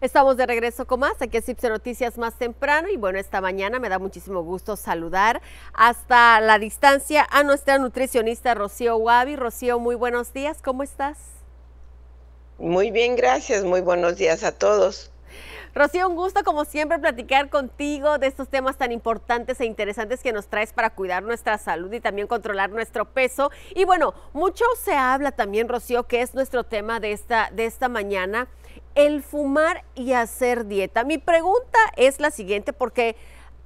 Estamos de regreso con más, aquí es Noticias más temprano y bueno, esta mañana me da muchísimo gusto saludar hasta la distancia a nuestra nutricionista Rocío Wabi. Rocío, muy buenos días, ¿cómo estás? Muy bien, gracias, muy buenos días a todos. Rocío, un gusto como siempre platicar contigo de estos temas tan importantes e interesantes que nos traes para cuidar nuestra salud y también controlar nuestro peso. Y bueno, mucho se habla también, Rocío, que es nuestro tema de esta, de esta mañana, el fumar y hacer dieta. Mi pregunta es la siguiente, porque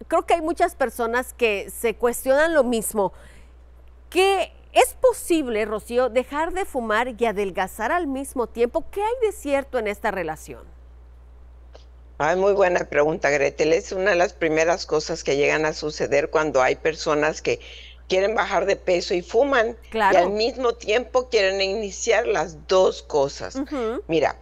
creo que hay muchas personas que se cuestionan lo mismo. ¿Qué es posible, Rocío, dejar de fumar y adelgazar al mismo tiempo? ¿Qué hay de cierto en esta relación? Ay, muy buena pregunta, Gretel. Es una de las primeras cosas que llegan a suceder cuando hay personas que quieren bajar de peso y fuman. Claro. Y al mismo tiempo quieren iniciar las dos cosas. Mira,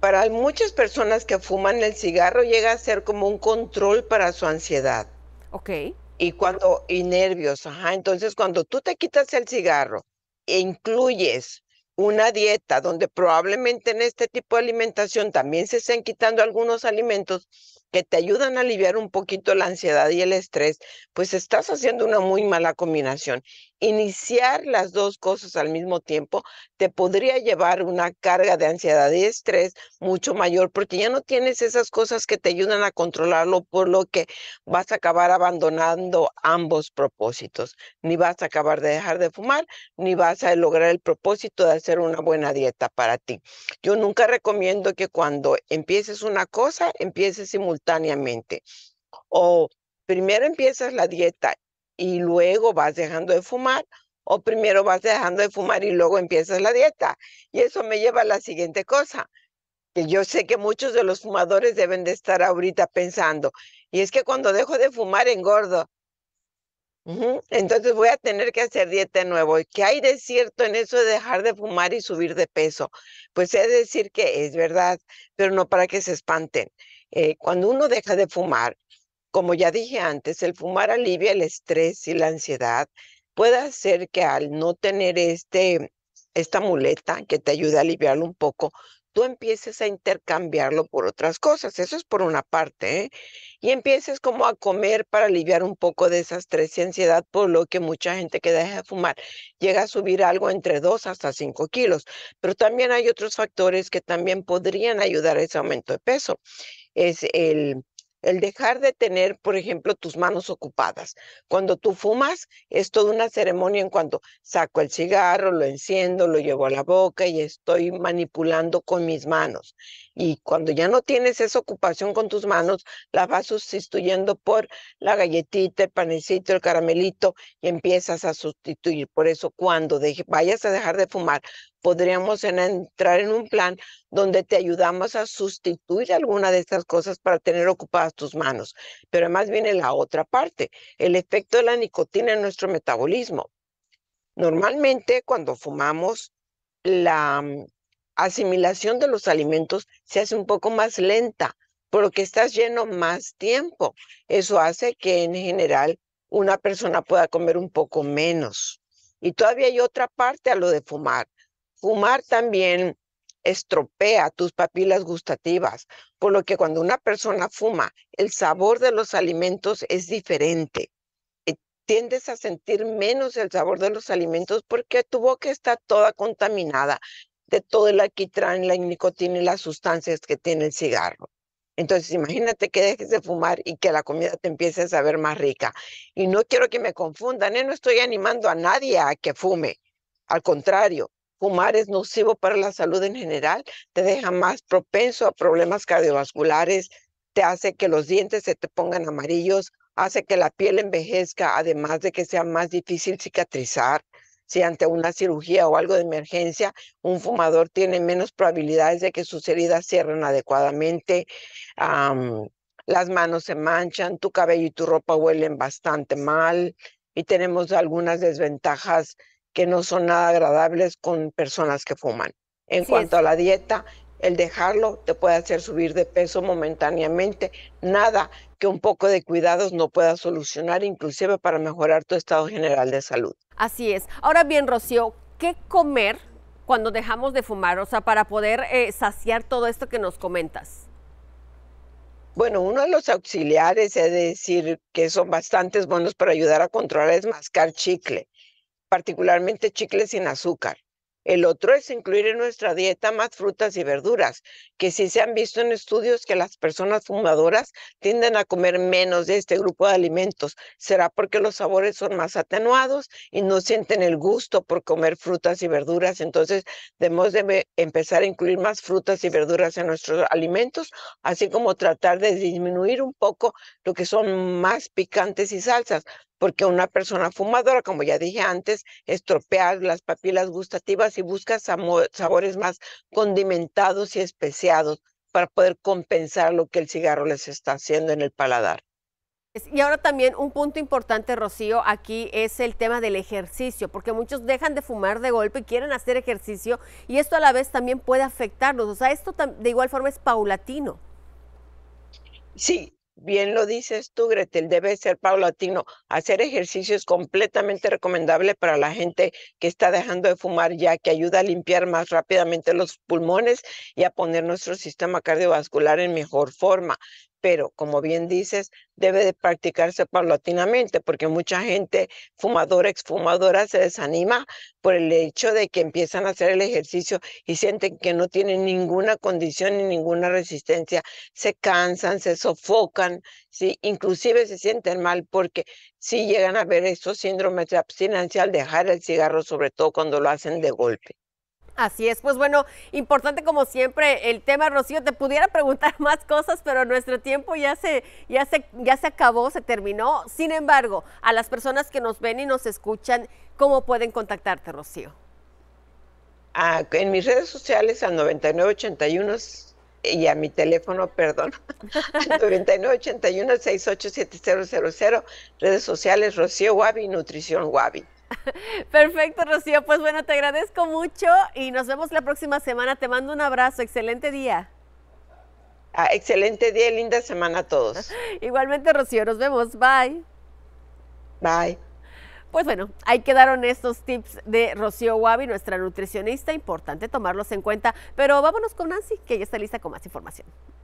para muchas personas que fuman el cigarro llega a ser como un control para su ansiedad. Ok. Y cuando, y nervios, ajá. Entonces, cuando tú te quitas el cigarro e incluyes una dieta donde probablemente en este tipo de alimentación también se estén quitando algunos alimentos que te ayudan a aliviar un poquito la ansiedad y el estrés, pues estás haciendo una muy mala combinación iniciar las dos cosas al mismo tiempo te podría llevar una carga de ansiedad y estrés mucho mayor porque ya no tienes esas cosas que te ayudan a controlarlo, por lo que vas a acabar abandonando ambos propósitos. Ni vas a acabar de dejar de fumar, ni vas a lograr el propósito de hacer una buena dieta para ti. Yo nunca recomiendo que cuando empieces una cosa, empieces simultáneamente. O primero empiezas la dieta y luego vas dejando de fumar o primero vas dejando de fumar y luego empiezas la dieta. Y eso me lleva a la siguiente cosa, que yo sé que muchos de los fumadores deben de estar ahorita pensando, y es que cuando dejo de fumar engordo. Entonces voy a tener que hacer dieta de nuevo. ¿Qué hay de cierto en eso de dejar de fumar y subir de peso? Pues es decir que es verdad, pero no para que se espanten. Eh, cuando uno deja de fumar, como ya dije antes, el fumar alivia el estrés y la ansiedad. Puede hacer que al no tener este, esta muleta que te ayude a aliviarlo un poco, tú empieces a intercambiarlo por otras cosas. Eso es por una parte. ¿eh? Y empieces como a comer para aliviar un poco de esa estrés y ansiedad, por lo que mucha gente que deja de fumar llega a subir algo entre 2 hasta 5 kilos. Pero también hay otros factores que también podrían ayudar a ese aumento de peso. Es el el dejar de tener, por ejemplo, tus manos ocupadas. Cuando tú fumas, es toda una ceremonia en cuanto saco el cigarro, lo enciendo, lo llevo a la boca y estoy manipulando con mis manos. Y cuando ya no tienes esa ocupación con tus manos, la vas sustituyendo por la galletita, el panecito, el caramelito y empiezas a sustituir. Por eso, cuando vayas a dejar de fumar, podríamos entrar en un plan donde te ayudamos a sustituir alguna de estas cosas para tener ocupadas tus manos. Pero además viene la otra parte, el efecto de la nicotina en nuestro metabolismo. Normalmente cuando fumamos, la mm, asimilación de los alimentos se hace un poco más lenta, porque estás lleno más tiempo. Eso hace que en general una persona pueda comer un poco menos. Y todavía hay otra parte a lo de fumar, Fumar también estropea tus papilas gustativas, por lo que cuando una persona fuma, el sabor de los alimentos es diferente. Eh, tiendes a sentir menos el sabor de los alimentos porque tu boca está toda contaminada de todo el alquitrán, la nicotina y las sustancias que tiene el cigarro. Entonces, imagínate que dejes de fumar y que la comida te empiece a saber más rica. Y no quiero que me confundan, ¿eh? no estoy animando a nadie a que fume. Al contrario, Fumar es nocivo para la salud en general, te deja más propenso a problemas cardiovasculares, te hace que los dientes se te pongan amarillos, hace que la piel envejezca, además de que sea más difícil cicatrizar. Si ante una cirugía o algo de emergencia, un fumador tiene menos probabilidades de que sus heridas cierren adecuadamente. las manos se manchan, tu cabello y tu ropa huelen bastante mal y tenemos algunas desventajas que no son nada agradables con personas que fuman. En cuanto a la dieta, el dejarlo te puede hacer subir de peso momentáneamente, nada que un poco de cuidados no pueda solucionar, inclusive para mejorar tu estado general de salud. Así es. Ahora bien, Rocío, ¿qué comer cuando dejamos de fumar? O sea, para poder eh, saciar todo esto que nos comentas. Bueno, uno de los auxiliares, es decir, que son bastantes buenos para ayudar a controlar, es mascar chicle particularmente chicles sin azúcar. El otro es incluir en nuestra dieta más frutas y verduras, que sí se han visto en estudios que las personas fumadoras tienden a comer menos de este grupo de alimentos. Será porque los sabores son más atenuados y no sienten el gusto por comer frutas y verduras. Entonces, debemos de empezar a incluir más frutas y verduras en nuestros alimentos, así como tratar de disminuir un poco lo que son más picantes y salsas, porque una persona fumadora, como ya dije antes, estropea las papilas gustativas y busca sabores más condimentados y especiados para poder compensar lo que el cigarro les está haciendo en el paladar. Y ahora también un punto importante, Rocío, aquí es el tema del ejercicio, porque muchos dejan de fumar de golpe y quieren hacer ejercicio y esto a la vez también puede afectarlos. O sea, esto de igual forma es paulatino. Sí, bien lo dices tú, Gretel, debe ser paulatino. Hacer ejercicio es completamente recomendable para la gente que está dejando de fumar, ya que ayuda a limpiar más rápidamente los pulmones y a poner nuestro sistema cardiovascular en mejor forma pero como bien dices, debe de practicarse paulatinamente, porque mucha gente fumadora, exfumadora, se desanima por el hecho de que empiezan a hacer el ejercicio y sienten que no tienen ninguna condición ni ninguna resistencia, se cansan, se sofocan, ¿sí? inclusive se sienten mal porque si llegan a ver esos síndromes de abstinencia al dejar el cigarro, sobre todo cuando lo hacen de golpe. Así es, pues bueno, importante como siempre el tema, Rocío, te pudiera preguntar más cosas, pero nuestro tiempo ya se, ya se, ya se acabó, se terminó. Sin embargo, a las personas que nos ven y nos escuchan, ¿cómo pueden contactarte, Rocío? Ah, en mis redes sociales al 9981 y a mi teléfono, perdón, 9981-687000, redes sociales Rocío Wabi, Nutrición Wabi. Perfecto, Rocío. Pues bueno, te agradezco mucho y nos vemos la próxima semana. Te mando un abrazo. Excelente día. Ah, excelente día y linda semana a todos. Igualmente, Rocío. Nos vemos. Bye. Bye. Pues bueno, ahí quedaron estos tips de Rocío Wabi, nuestra nutricionista. Importante tomarlos en cuenta. Pero vámonos con Nancy, que ya está lista con más información.